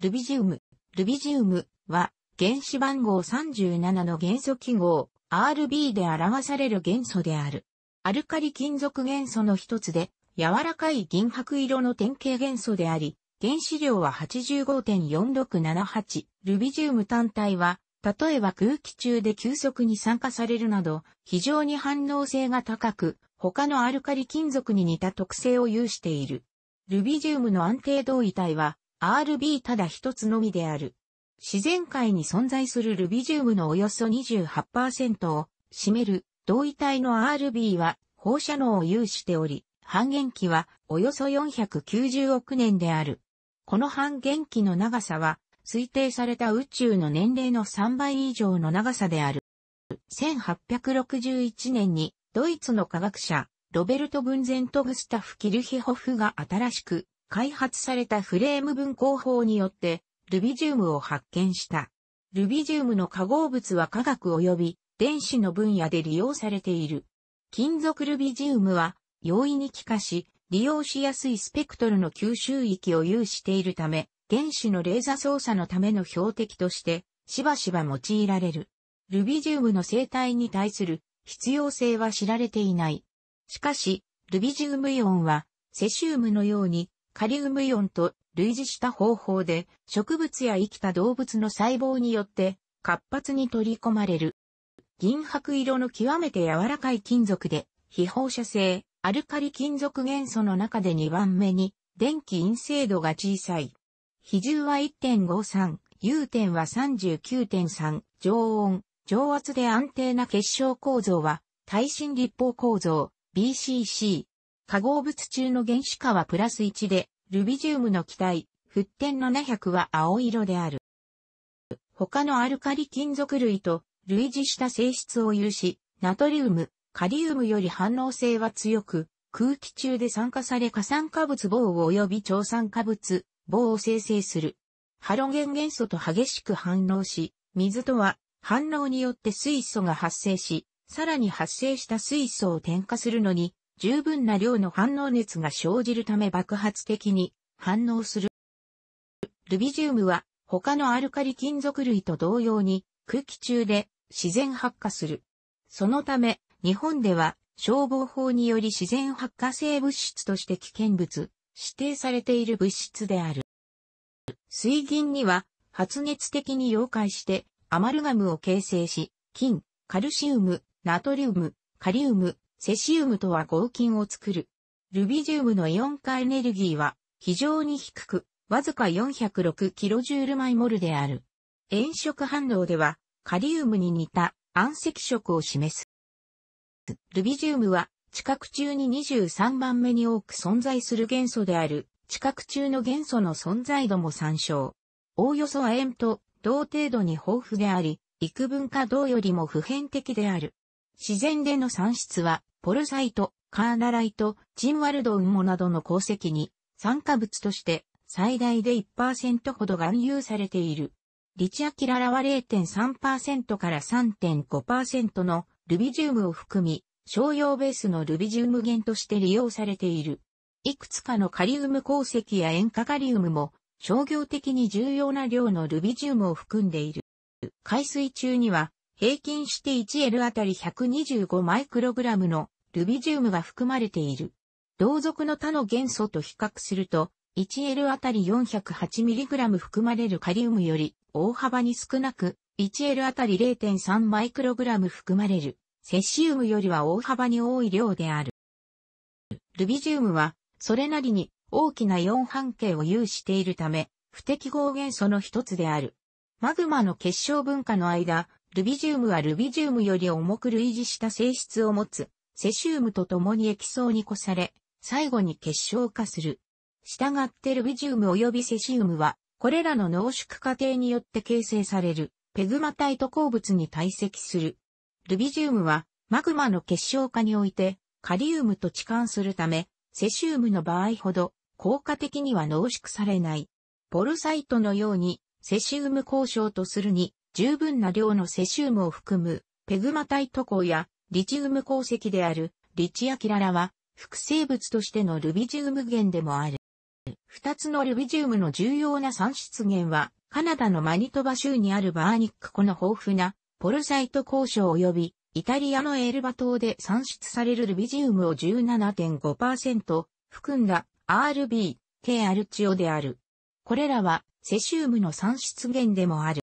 ルビジウム。ルビジウムは原子番号37の元素記号 RB で表される元素である。アルカリ金属元素の一つで柔らかい銀白色の典型元素であり、原子量は85.4678。ルビジウム単体は、例えば空気中で急速に酸化されるなど、非常に反応性が高く、他のアルカリ金属に似た特性を有している。ルビジウムの安定同位体は、RB ただ一つのみである。自然界に存在するルビジウムのおよそ28%を占める同位体の RB は放射能を有しており、半減期はおよそ490億年である。この半減期の長さは推定された宇宙の年齢の3倍以上の長さである。1861年にドイツの科学者ロベルト・ブンゼント・グスタフ・キルヒホフが新しく開発されたフレーム分光法によって、ルビジウムを発見した。ルビジウムの化合物は化学及び電子の分野で利用されている。金属ルビジウムは容易に気化し、利用しやすいスペクトルの吸収域を有しているため、原子のレーザ操作のための標的として、しばしば用いられる。ルビジウムの生態に対する必要性は知られていない。しかし、ルビジウムイオンは、セシウムのようにカリウムイオンと類似した方法で植物や生きた動物の細胞によって活発に取り込まれる。銀白色の極めて柔らかい金属で非放射性アルカリ金属元素の中で2番目に電気陰性度が小さい。比重は1.53、融点は39.3、常温、常圧で安定な結晶構造は耐震立方構造 BCC 化合物中の原子化はプラス1で、ルビジウムの気体、沸点700は青色である。他のアルカリ金属類と類似した性質を有し、ナトリウム、カリウムより反応性は強く、空気中で酸化され過酸化物棒及び超酸化物棒を生成する。ハロゲン元素と激しく反応し、水とは反応によって水素が発生し、さらに発生した水素を添加するのに十分な量の反応熱が生じるため爆発的に反応する。ルビジウムは他のアルカリ金属類と同様に空気中で自然発火する。そのため日本では消防法により自然発火性物質として危険物、指定されている物質である。水銀には発熱的に溶解してアマルガムを形成し、金、カルシウム、ナトリウム、カリウム、セシウムとは合金を作る。ルビジウムのイオン化エネルギーは非常に低く、わずか 406kJ イモルである。炎色反応では、カリウムに似た暗赤色を示す。ルビジウムは、地殻中に23番目に多く存在する元素である、地殻中の元素の存在度も参照。おおよそ亜鉛と同程度に豊富であり、幾分か銅よりも普遍的である。自然での産出は、ポルサイト、カーナライト、チンワルドウンモなどの鉱石に、酸化物として最大で1%ほど含有されている。リチアキララは0.3%から3.5%のルビジウムを含み、商用ベースのルビジウム源として利用されている。いくつかのカリウム鉱石や塩化カリウムも商業的に重要な量のルビジウムを含んでいる。海水中には平均して 1L あたり125マイクログラムのルビジウムが含まれている。同族の他の元素と比較すると、1L あたり 408mg 含まれるカリウムより大幅に少なく、1L あたり0 3ラム含まれるセシウムよりは大幅に多い量である。ルビジウムは、それなりに大きな四半径を有しているため、不適合元素の一つである。マグマの結晶分化の間、ルビジウムはルビジウムより重く類似した性質を持つ、セシウムと共に液層に越され、最後に結晶化する。従ってルビジウム及びセシウムは、これらの濃縮過程によって形成される、ペグマタイト鉱物に堆積する。ルビジウムは、マグマの結晶化において、カリウムと置換するため、セシウムの場合ほど、効果的には濃縮されない。ポルサイトのように、セシウム交渉とするに、十分な量のセシウムを含むペグマタイト鉱やリチウム鉱石であるリチアキララは複製物としてのルビジウム源でもある。二つのルビジウムの重要な産出源はカナダのマニトバ州にあるバーニック湖の豊富なポルサイト鉱床及びイタリアのエルバ島で産出されるルビジウムを17.5%含んだ RB、K アルチオである。これらはセシウムの産出源でもある。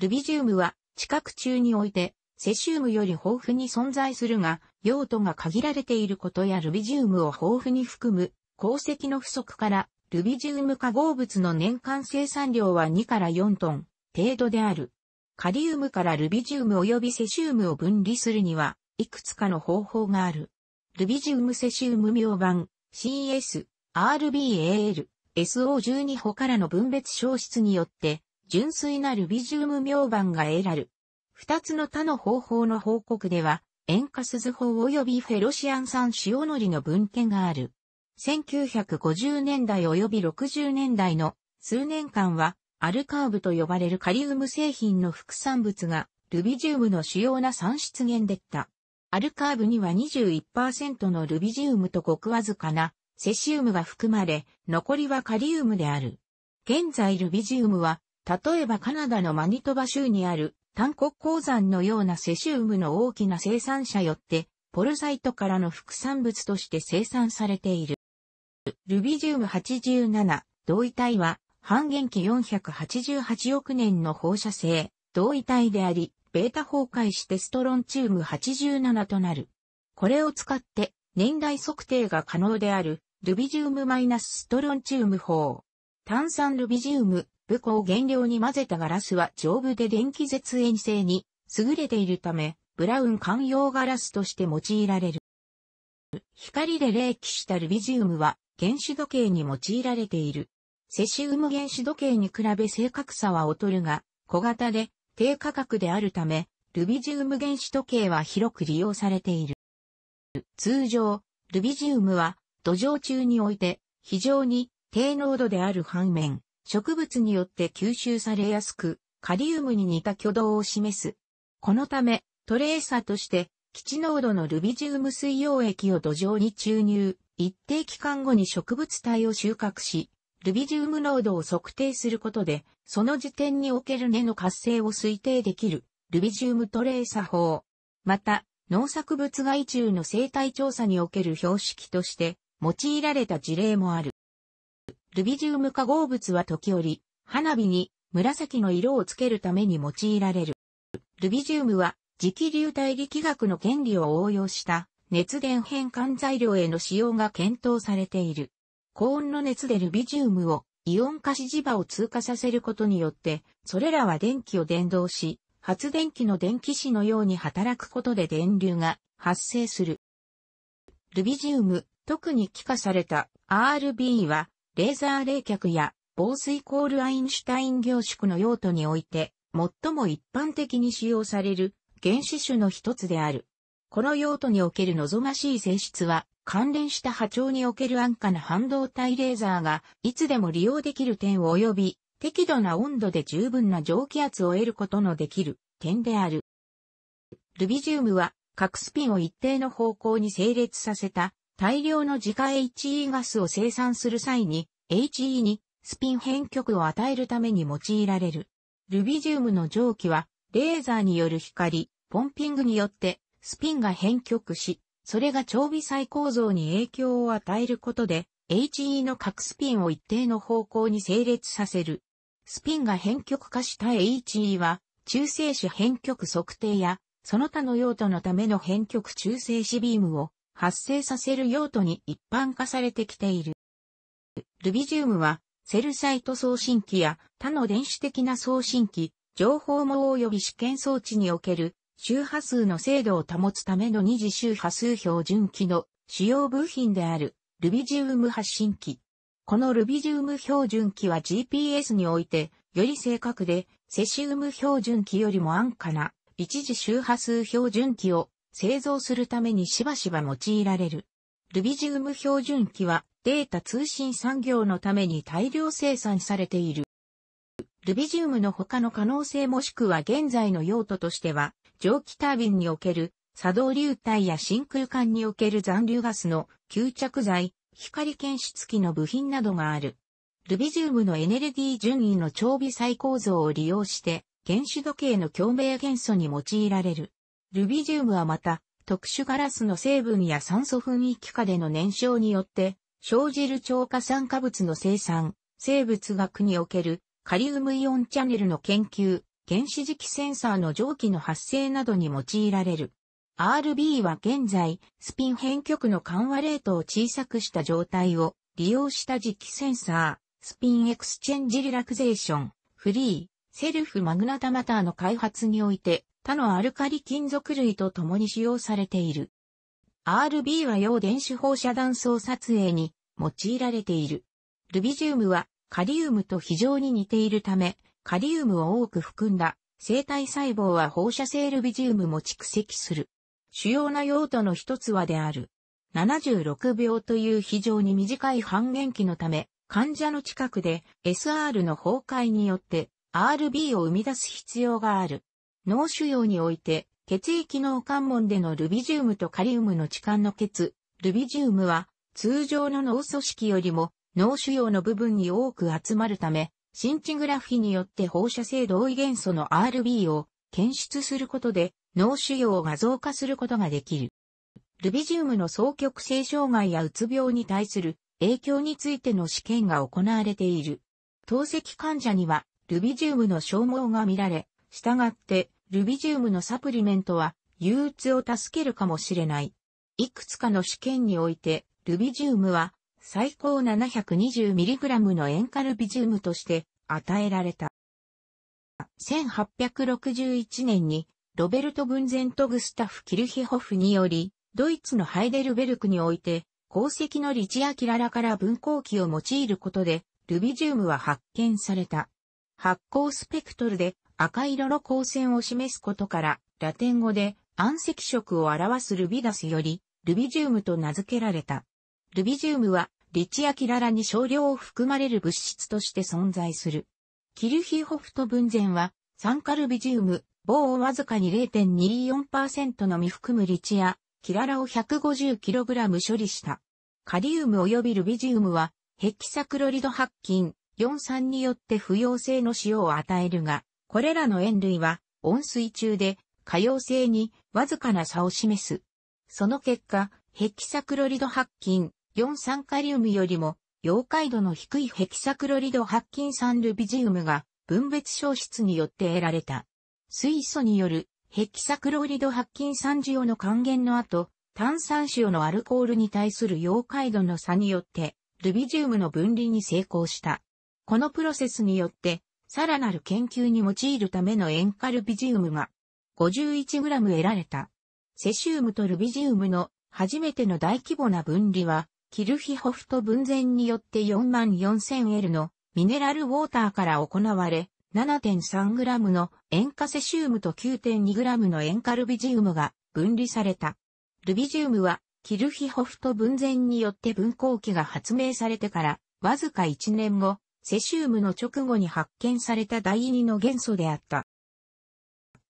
ルビジウムは、地殻中において、セシウムより豊富に存在するが、用途が限られていることやルビジウムを豊富に含む、鉱石の不足から、ルビジウム化合物の年間生産量は2から4トン程度である。カリウムからルビジウム及びセシウムを分離するには、いくつかの方法がある。ルビジウムセシウム明板 CS、RBAL、SO12 歩からの分別消失によって、純粋なルビジウム明板が得らる。二つの他の方法の報告では、塩化鈴法及びフェロシアン酸塩のりの分家がある。1950年代及び60年代の数年間は、アルカーブと呼ばれるカリウム製品の副産物が、ルビジウムの主要な産出源でった。アルカーブには21%のルビジウムとごくわずかなセシウムが含まれ、残りはカリウムである。現在ルビジウムは例えばカナダのマニトバ州にある単国鉱山のようなセシウムの大きな生産者よって、ポルサイトからの副産物として生産されている。ルビジウム87、同位体は、半減期488億年の放射性、同位体であり、ベータ崩壊してストロンチウム87となる。これを使って、年代測定が可能である、ルビジウムマイナスストロンチウム法。炭酸ルビジウム武庫を原料に混ぜたガラスは丈夫で電気絶縁性に優れているため、ブラウン環用ガラスとして用いられる。光で冷気したルビジウムは原子時計に用いられている。セシウム原子時計に比べ正確さは劣るが、小型で低価格であるため、ルビジウム原子時計は広く利用されている。通常、ルビジウムは土壌中において非常に低濃度である反面、植物によって吸収されやすく、カリウムに似た挙動を示す。このため、トレーサとして、基地濃度のルビジウム水溶液を土壌に注入、一定期間後に植物体を収穫し、ルビジウム濃度を測定することで、その時点における根の活性を推定できる、ルビジウムトレーサ法。また、農作物害虫の生態調査における標識として、用いられた事例もある。ルビジウム化合物は時折、花火に紫の色をつけるために用いられる。ルビジウムは磁気流体力学の原理を応用した熱伝変換材料への使用が検討されている。高温の熱でルビジウムをイオン化し磁場を通過させることによって、それらは電気を伝導し、発電機の電気子のように働くことで電流が発生する。ルビジウム、特に気化された RB はレーザー冷却や防水コールアインシュタイン凝縮の用途において、最も一般的に使用される原子種の一つである。この用途における望ましい性質は、関連した波長における安価な半導体レーザーが、いつでも利用できる点及び、適度な温度で十分な蒸気圧を得ることのできる点である。ルビジウムは、核スピンを一定の方向に整列させた大量の自家 HE ガスを生産する際に、HE にスピン変極を与えるために用いられる。ルビジウムの蒸気は、レーザーによる光、ポンピングによって、スピンが変極し、それが超微細構造に影響を与えることで、HE の各スピンを一定の方向に整列させる。スピンが変極化した HE は、中性子変極測定や、その他の用途のための変極中性子ビームを発生させる用途に一般化されてきている。ルビジウムは、セルサイト送信機や他の電子的な送信機、情報網及び試験装置における周波数の精度を保つための二次周波数標準機の主要部品であるルビジウム発信機。このルビジウム標準機は GPS においてより正確でセシウム標準機よりも安価な一次周波数標準機を製造するためにしばしば用いられる。ルビジウム標準機はデータ通信産業のために大量生産されている。ルビジウムの他の可能性もしくは現在の用途としては、蒸気タービンにおける作動流体や真空管における残留ガスの吸着剤、光検出器の部品などがある。ルビジウムのエネルギー順位の長微細構造を利用して、原子時計の共鳴元素に用いられる。ルビジウムはまた、特殊ガラスの成分や酸素噴域下での燃焼によって、生じる超過酸化物の生産、生物学におけるカリウムイオンチャネルの研究、原子磁気センサーの蒸気の発生などに用いられる。RB は現在、スピン変極の緩和レートを小さくした状態を利用した磁気センサー、スピンエクスチェンジリラクゼーション、フリー、セルフマグナタマターの開発において他のアルカリ金属類と共に使用されている。RB は陽電子放射断層撮影に用いられている。ルビジウムはカリウムと非常に似ているため、カリウムを多く含んだ生体細胞は放射性ルビジウムも蓄積する。主要な用途の一つはである。76秒という非常に短い半減期のため、患者の近くで SR の崩壊によって RB を生み出す必要がある。脳腫瘍において、血液脳関門でのルビジウムとカリウムの置換の血、ルビジウムは、通常の脳組織よりも、脳腫瘍の部分に多く集まるため、シンチグラフィによって放射性同位元素の RB を検出することで脳腫瘍が増加することができる。ルビジウムの双極性障害やうつ病に対する影響についての試験が行われている。透析患者にはルビジウムの消耗が見られ、従ってルビジウムのサプリメントは憂鬱を助けるかもしれない。いくつかの試験において、ルビジウムは最高 720mg の塩化ルビジウムとして与えられた。1861年にロベルト・ブンゼント・グスタフ・キルヒホフにより、ドイツのハイデルベルクにおいて、鉱石のリチアキララから分光器を用いることで、ルビジウムは発見された。発光スペクトルで赤色の光線を示すことから、ラテン語で暗赤色を表すルビダスより、ルビジウムと名付けられた。ルビジウムは、リチアキララに少量を含まれる物質として存在する。キルヒホフト文前は、酸化ルビジウム、棒をわずかに0.24%のみ含むリチア、キララを 150kg 処理した。カリウム及びルビジウムは、ヘキサクロリド白金、4 3によって不溶性の塩を与えるが、これらの塩類は温水中で可溶性にわずかな差を示す。その結果、ヘキサクロリド白金4酸カリウムよりも溶解度の低いヘキサクロリド白金酸ルビジウムが分別消失によって得られた。水素によるヘキサクロリド白金酸塩の還元の後、炭酸塩のアルコールに対する溶解度の差によって、ルビジウムの分離に成功した。このプロセスによって、さらなる研究に用いるための塩化ルビジウムが 51g 得られた。セシウムとルビジウムの初めての大規模な分離は、キルヒホフト分前によって 44000L のミネラルウォーターから行われ、7.3g の塩化セシウムと 9.2g の塩化ルビジウムが分離された。ルビジウムは、キルヒホフト分前によって分光器が発明されてから、わずか1年後、セシウムの直後に発見された第二の元素であった。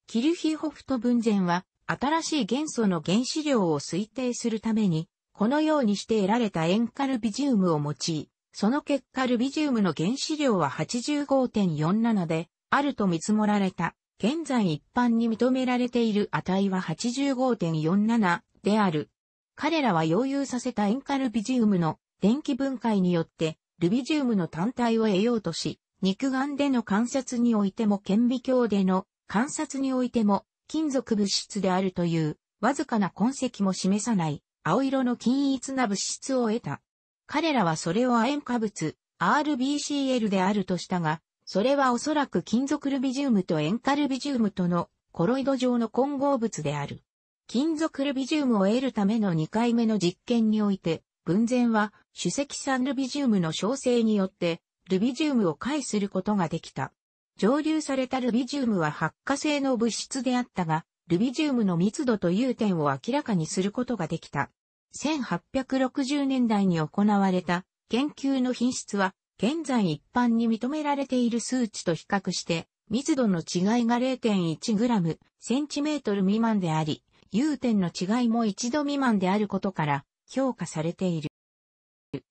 キルヒホフト文前は、新しい元素の原子量を推定するために、このようにして得られた塩カルビジウムを用い、その結果ルビジウムの原子量は85.47で、あると見積もられた。現在一般に認められている値は85.47である。彼らは溶融させた塩カルビジウムの電気分解によってルビジウムの単体を得ようとし、肉眼での観察においても顕微鏡での観察においても金属物質であるというわずかな痕跡も示さない青色の均一な物質を得た。彼らはそれを亜鉛化物 RBCL であるとしたが、それはおそらく金属ルビジウムと塩化ルビジウムとのコロイド状の混合物である。金属ルビジウムを得るための2回目の実験において、文前は主席産ルビジウムの焼成によってルビジウムを介することができた。蒸留されたルビジウムは発火性の物質であったが、ルビジウムの密度という点を明らかにすることができた。1860年代に行われた研究の品質は現在一般に認められている数値と比較して密度の違いが 0.1g センチメートル未満であり、融点の違いも1度未満であることから評価されている。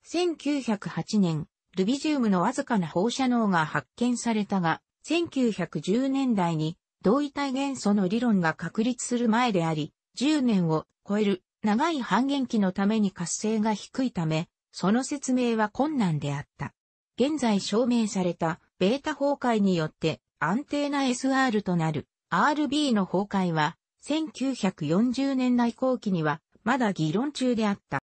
1908年、ルビジウムのわずかな放射能が発見されたが、1910年代に同位体元素の理論が確立する前であり、10年を超える長い半減期のために活性が低いため、その説明は困難であった。現在証明されたベータ崩壊によって安定な SR となる RB の崩壊は1940年代後期にはまだ議論中であった。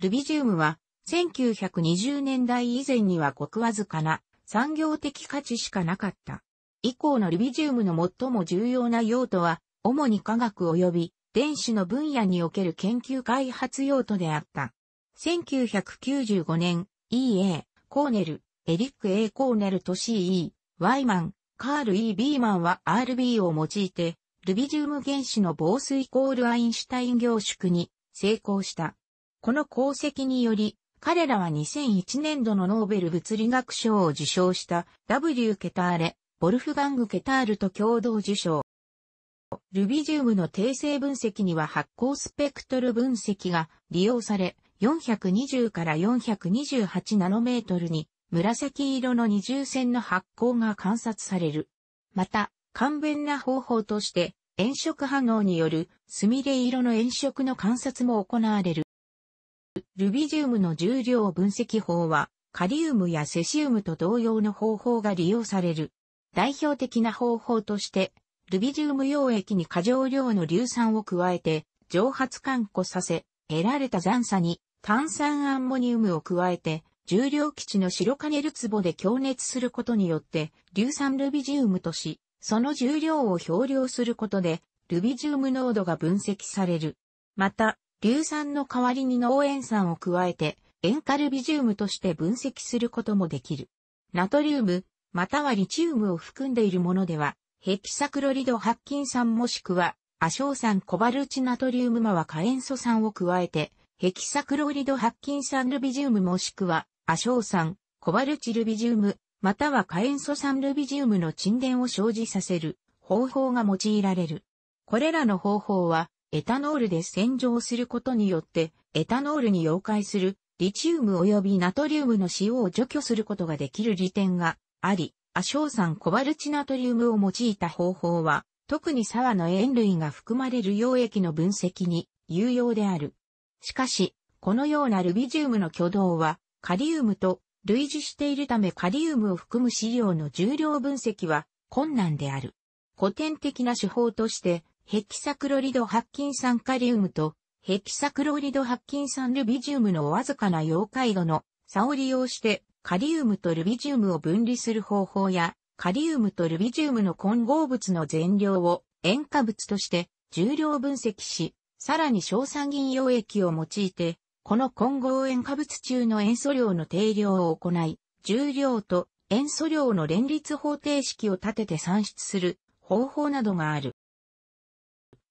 ルビジウムは、1920年代以前にはごくわずかな産業的価値しかなかった。以降のルビジウムの最も重要な用途は、主に科学及び電子の分野における研究開発用途であった。1995年、E.A. コーネル、エリック A. コーネルと C.E. ワイマン、カール E. ビーマンは RB を用いて、ルビジウム原子の防水コールアインシュタイン凝縮に成功した。この功績により、彼らは2001年度のノーベル物理学賞を受賞した W ケターレ、ボルフガング・ケタールと共同受賞。ルビジウムの定性分析には発光スペクトル分析が利用され、420から428ナノメートルに紫色の二重線の発光が観察される。また、簡便な方法として、炎色反応によるスミレ色の炎色の観察も行われる。ルビジウムの重量分析法は、カリウムやセシウムと同様の方法が利用される。代表的な方法として、ルビジウム溶液に過剰量の硫酸を加えて、蒸発乾固させ、得られた残差に炭酸アンモニウムを加えて、重量基地の白カネル壺で強熱することによって、硫酸ルビジウムとし、その重量を表量することで、ルビジウム濃度が分析される。また、硫酸の代わりに濃塩酸を加えて、塩化ルビジウムとして分析することもできる。ナトリウム、またはリチウムを含んでいるものでは、ヘキサクロリド白金酸もしくは、亜硝酸コバルチナトリウムまは火塩素酸を加えて、ヘキサクロリド白金酸ルビジウムもしくは、亜硝酸、コバルチルビジウム、または火塩素酸ルビジウムの沈殿を生じさせる方法が用いられる。これらの方法は、エタノールで洗浄することによって、エタノールに溶解するリチウム及びナトリウムの塩を除去することができる利点があり、亜硝酸コバルチナトリウムを用いた方法は、特に沢の塩類が含まれる溶液の分析に有用である。しかし、このようなルビジウムの挙動は、カリウムと類似しているためカリウムを含む資料の重量分析は困難である。古典的な手法として、ヘキサクロリド白金酸カリウムとヘキサクロリド白金酸ルビジウムのわずかな溶解度の差を利用してカリウムとルビジウムを分離する方法やカリウムとルビジウムの混合物の全量を塩化物として重量分析し、さらに硝酸銀溶液を用いてこの混合塩化物中の塩素量の定量を行い、重量と塩素量の連立方程式を立てて算出する方法などがある。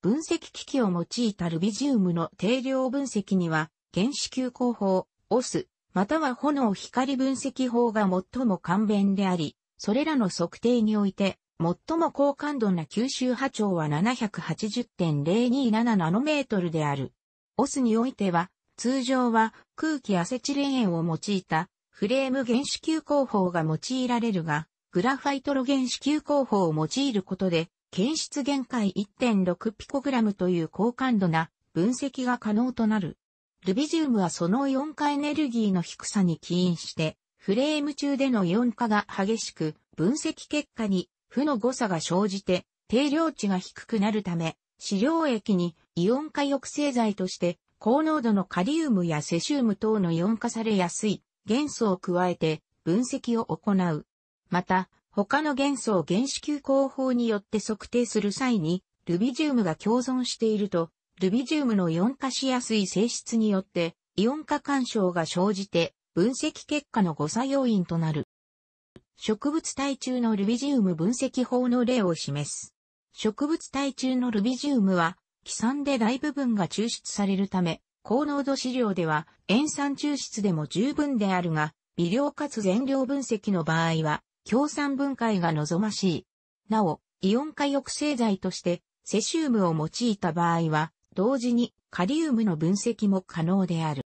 分析機器を用いたルビジウムの定量分析には、原子球工法、オス、または炎光分析法が最も簡便であり、それらの測定において、最も高感度な吸収波長は780.027ナノメートルである。オスにおいては、通常は空気アセチレン塩を用いたフレーム原子球工法が用いられるが、グラファイトロ原子球工法を用いることで、検出限界1.6ピコグラムという高感度な分析が可能となる。ルビジウムはそのイオン化エネルギーの低さに起因して、フレーム中でのイオン化が激しく、分析結果に負の誤差が生じて、定量値が低くなるため、飼料液にイオン化抑制剤として高濃度のカリウムやセシウム等のイオン化されやすい元素を加えて分析を行う。また、他の元素を原子球工法によって測定する際に、ルビジウムが共存していると、ルビジウムのイオン化しやすい性質によって、イオン化干渉が生じて、分析結果の誤作要因となる。植物体中のルビジウム分析法の例を示す。植物体中のルビジウムは、帰酸で大部分が抽出されるため、高濃度資料では塩酸抽出でも十分であるが、微量かつ全量分析の場合は、強酸分解が望ましい。なお、イオン化抑制剤として、セシウムを用いた場合は、同時にカリウムの分析も可能である。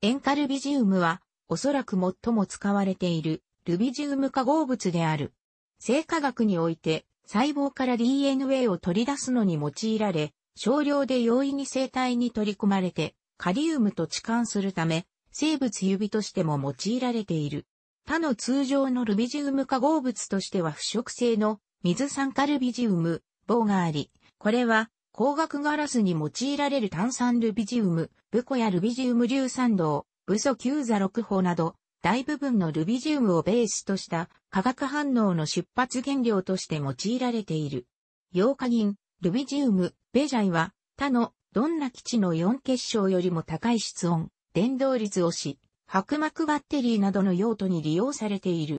塩カルビジウムは、おそらく最も使われているルビジウム化合物である。生化学において、細胞から DNA を取り出すのに用いられ、少量で容易に生体に取り込まれて、カリウムと置換するため、生物指としても用いられている。他の通常のルビジウム化合物としては腐食性の水酸化ルビジウム、棒があり、これは光学ガラスに用いられる炭酸ルビジウム、ブコやルビジウム硫酸銅、ブソ9座6法など、大部分のルビジウムをベースとした化学反応の出発原料として用いられている。ヨーカ銀、ルビジウム、ベジャイは他のどんな基地の4結晶よりも高い室温、電動率をし、白膜バッテリーなどの用途に利用されている。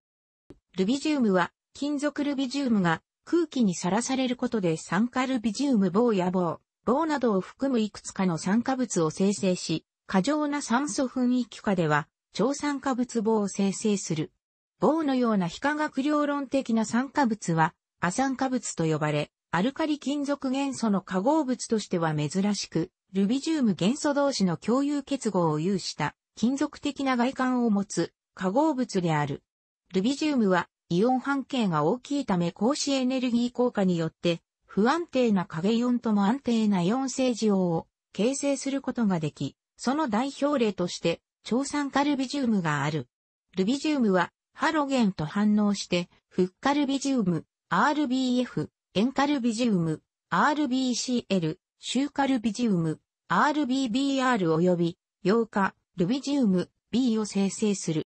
ルビジウムは金属ルビジウムが空気にさらされることで酸化ルビジウム棒や棒、棒などを含むいくつかの酸化物を生成し、過剰な酸素雰囲気下では超酸化物棒を生成する。棒のような非化学量論的な酸化物は、亜酸化物と呼ばれ、アルカリ金属元素の化合物としては珍しく、ルビジウム元素同士の共有結合を有した金属的な外観を持つ化合物である。ルビジウムはイオン半径が大きいため光子エネルギー効果によって不安定な影イオンとも安定なイオン正磁王を形成することができ、その代表例として超酸化ルビジウムがある。ルビジウムはハロゲンと反応して、フッカルビジウム、RBF、塩カルビジウム、RBCL、シューカルビジウム、RBBR 及び、溶化、ルビジウム、B を生成する。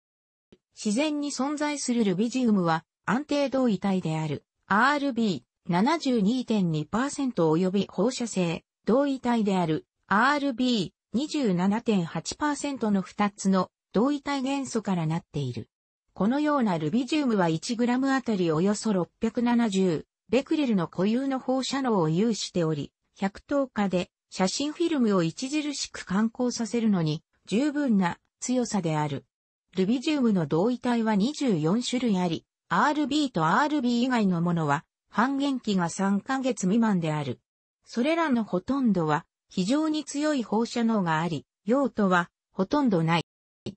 自然に存在するルビジウムは安定同位体である RB72.2% 及び放射性同位体である RB 27.8%の2つの同位体元素からなっている。このようなルビジウムは 1g あたりおよそ670ベクレルの固有の放射能を有しており、110日で写真フィルムを著しく観光させるのに十分な強さである。ルビジウムの同位体は24種類あり、RB と RB 以外のものは半減期が3ヶ月未満である。それらのほとんどは非常に強い放射能があり、用途はほとんどない。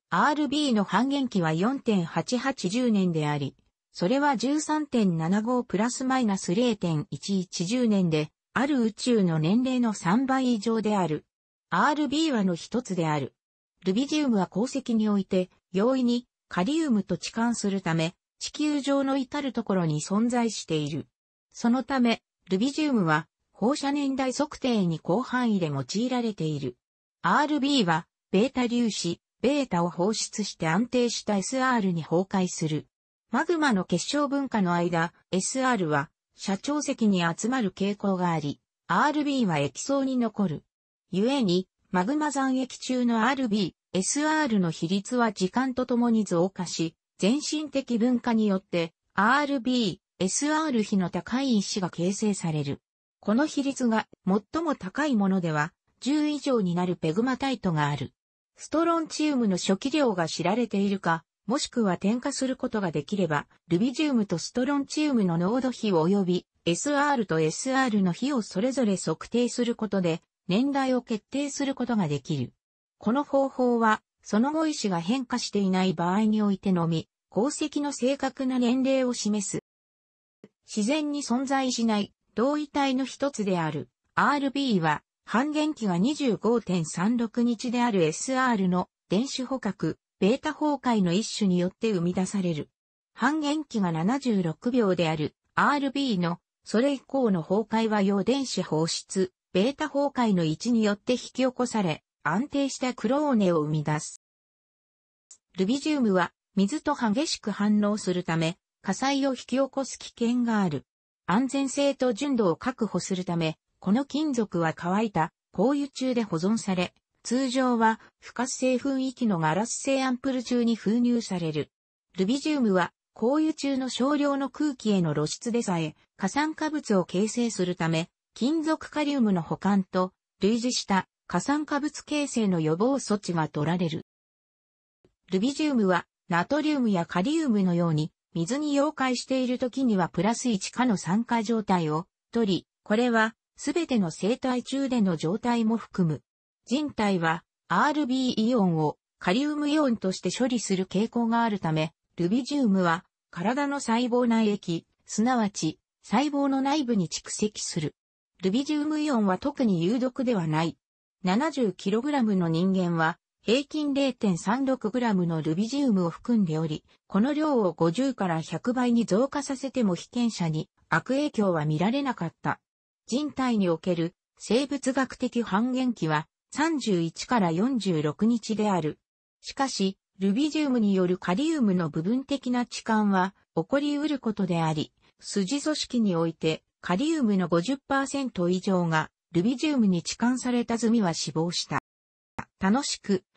RB の半減期は4 8 8 0年であり、それは13.75プラスマイナス0.1110年で、ある宇宙の年齢の3倍以上である。RB はの一つである。ルビジウムは鉱石において、容易にカリウムと置換するため、地球上の至るところに存在している。そのため、ルビジウムは放射年代測定に広範囲で用いられている。RB は、ベータ粒子、ベータを放出して安定した SR に崩壊する。マグマの結晶分化の間、SR は、社長石に集まる傾向があり、RB は液層に残る。故に、マグマ残液中の RB、SR の比率は時間とともに増加し、全身的分化によって、RB、SR 比の高い石が形成される。この比率が最も高いものでは10以上になるペグマタイトがある。ストロンチウムの初期量が知られているか、もしくは添加することができれば、ルビジウムとストロンチウムの濃度比及び SR と SR の比をそれぞれ測定することで、年代を決定することができる。この方法は、その後医師が変化していない場合においてのみ、鉱石の正確な年齢を示す。自然に存在しない同位体の一つである RB は半減期が25.36日である SR の電子捕獲、ベータ崩壊の一種によって生み出される。半減期が76秒である RB のそれ以降の崩壊は陽電子放出、ベータ崩壊の位置によって引き起こされ、安定したクローネを生み出す。ルビジウムは水と激しく反応するため、火災を引き起こす危険がある。安全性と純度を確保するため、この金属は乾いた、高油中で保存され、通常は不活性噴域のガラス製アンプル中に封入される。ルビジウムは、高油中の少量の空気への露出でさえ、過酸化物を形成するため、金属カリウムの保管と、類似した過酸化物形成の予防措置が取られる。ルビジウムは、ナトリウムやカリウムのように、水に溶解している時にはプラス1かの酸化状態を取り、これはすべての生体中での状態も含む。人体は RB イオンをカリウムイオンとして処理する傾向があるため、ルビジウムは体の細胞内液、すなわち細胞の内部に蓄積する。ルビジウムイオンは特に有毒ではない。70kg の人間は平均 0.36g のルビジウムを含んでおり、この量を50から100倍に増加させても被験者に悪影響は見られなかった。人体における生物学的半減期は31から46日である。しかし、ルビジウムによるカリウムの部分的な置換は起こり得ることであり、筋組織においてカリウムの50%以上がルビジウムに置換された済みは死亡した。楽しく